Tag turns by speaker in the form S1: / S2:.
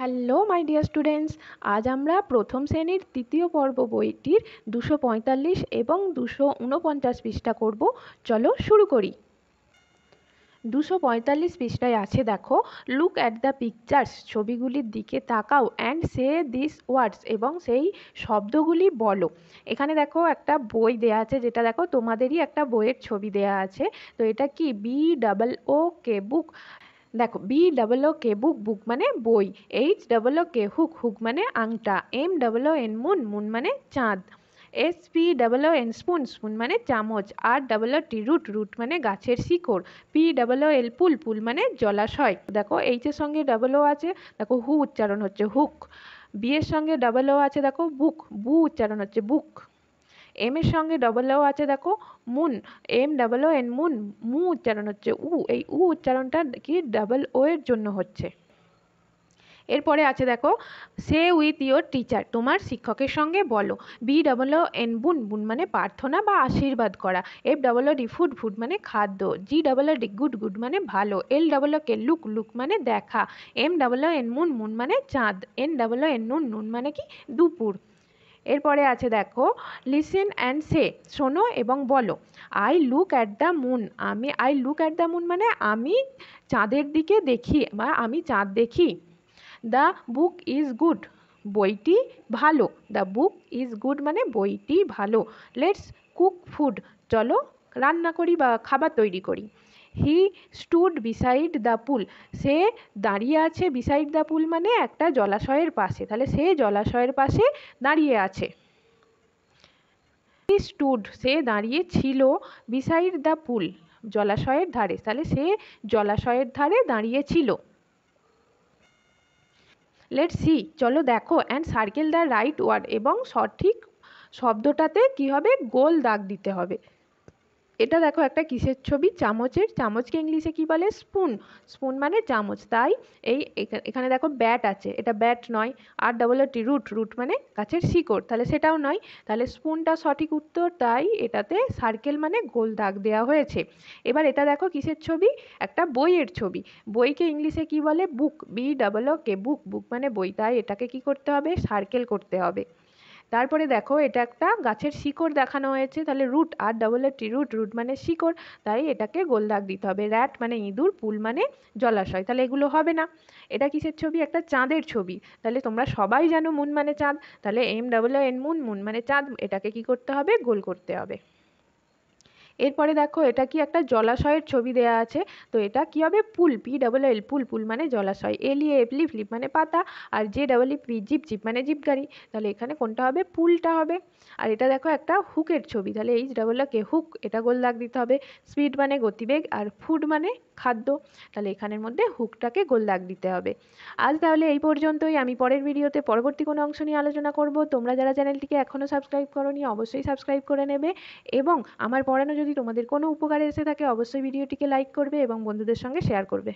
S1: hello my dear students আজ আমরা প্রথম শ্রেণীর তৃতীয় পর্ব বইটির দুশো পঁয়তাল্লিশ এবং দুশো উনপঞ্চাশ পৃষ্ঠা করব চলো শুরু করি দুশো পঁয়তাল্লিশ পৃষ্ঠায় আছে দেখো লুক অ্যাট দ্য পিকচার্স ছবিগুলির দিকে তাকাও অ্যান্ড সে দিস ওয়ার্ডস এবং সেই শব্দগুলি বলো এখানে দেখো একটা বই দেয়া আছে যেটা দেখো তোমাদেরই একটা বইয়ের ছবি দেয়া আছে তো এটা কি বি ডাবল ও কে বুক দেখো বি ডাবল ও কে বুক বুক মানে বই H double O K hook hook মানে আংটা M double O N moon moon মানে চাঁদ S P double O N spoon spoon মানে চামচ R double T root root মানে গাছের শিকড় পি ডাবল এল পুল পুল মানে জলাশয় দেখো এইচের সঙ্গে ডাবল ও আছে দেখো হু উচ্চারণ হচ্ছে হুক বিয়ের সঙ্গে ডাবল ও আছে দেখো বুক বু উচ্চারণ হচ্ছে বুক এম এর সঙ্গে ডবল ও আছে দেখো moon M double O N moon মু উচ্চারণ হচ্ছে উ এই উ উচ্চারণটা কি ডাবল ও এর জন্য হচ্ছে এরপরে আছে দেখো সে উইথ ইয়োর টিচার তোমার শিক্ষকের সঙ্গে বলো বি ডবল ও এন বুন বুন মানে প্রার্থনা বা আশীর্বাদ করা F double O D food food মানে খাদ্য G double O D good good মানে ভালো L double K look look মানে দেখা M double O N moon moon মানে চাঁদ এন ডবল ও এন নুন নুন মানে কি দুপুর এরপরে আছে দেখো লিসেন অ্যান্ড সে শোনো এবং বলো I look at the moon আমি I look at the moon মানে আমি চাঁদের দিকে দেখি বা আমি চাঁদ দেখি দ্য বুক ইজ গুড বইটি ভালো দ্য বুক ইজ গুড মানে বইটি ভালো লেটস কুক ফুড চলো রান্না করি বা খাবার তৈরি করি he stood beside the pool সে দাঁড়িয়ে আছে বিসাইড দ্য পুল মানে একটা জলাশয়ের পাশে তাহলে সে জলাশয়ের পাশে দাঁড়িয়ে আছে হি স্টুড সে দাঁড়িয়ে ছিল বিসাইড দ্য পুল জলাশয়ের ধারে তাহলে সে জলাশয়ের ধারে দাঁড়িয়ে ছিল লেট সি চলো দেখো and circle the right word এবং সঠিক শব্দটাতে কি হবে গোল দাগ দিতে হবে এটা দেখো একটা কিসের ছবি চামচের চামচকে ইংলিশে কি বলে স্পুন স্পুন মানে চামচ তাই এই এখানে দেখো ব্যাট আছে এটা ব্যাট নয় R double T root root মানে গাছের শিকড় তাহলে সেটাও নয় তাহলে স্পুনটা সঠিক উত্তর তাই এটাতে সার্কেল মানে গোল দাগ দেওয়া হয়েছে এবার এটা দেখো কিসের ছবি একটা বইয়ের ছবি বইকে ইংলিশে কি বলে বুক বি ডাবল কে বুক বুক মানে বই তাই এটাকে কি করতে হবে সার্কেল করতে হবে তারপরে দেখো এটা একটা গাছের শিকড় দেখানো হয়েছে তাহলে root R double R T root root মানে শিকড় তাই এটাকে গোল দাগ দিতে হবে র্যাট মানে ইঁদুর পুল মানে জলাশয় তাহলে এগুলো হবে না এটা কিসের ছবি একটা চাঁদের ছবি তাহলে তোমরা সবাই জানো মুন মানে চাঁদ তাহলে M double N moon moon মানে চাঁদ এটাকে কি করতে হবে গোল করতে হবে এরপরে দেখো এটা কি একটা জলাশয়ের ছবি দেয়া আছে তো এটা কি হবে পুল পি ডাবল এল পুল পুল মানে জলাশয় এলিয়ে এপলি ফ্লিপ মানে পাতা আর J double E P jeep jeep মানে জিপ গাড়ি তাহলে এখানে কোনটা হবে পুলটা হবে আর এটা দেখো একটা হুকের ছবি তাহলে এইচ ডাবল কে হুক এটা গোল দাগ দিতে হবে স্পিড মানে গতিবেগ আর ফুড মানে খাদ্য তাহলে এখানের মধ্যে হুকটাকে গোল দাগ দিতে হবে আজ তাহলে এই পর্যন্তই আমি পরের ভিডিওতে পরবর্তী কোনো অংশ নিয়ে আলোচনা করব তোমরা যারা চ্যানেলটিকে এখনও সাবস্ক্রাইব করনি অবশ্যই সাবস্ক্রাইব করে নেবে এবং আমার পড়ানো যদি যদি তোমাদের কোনো উপকারে এসে থাকে অবশ্যই ভিডিওটিকে লাইক করবে এবং বন্ধুদের সঙ্গে শেয়ার করবে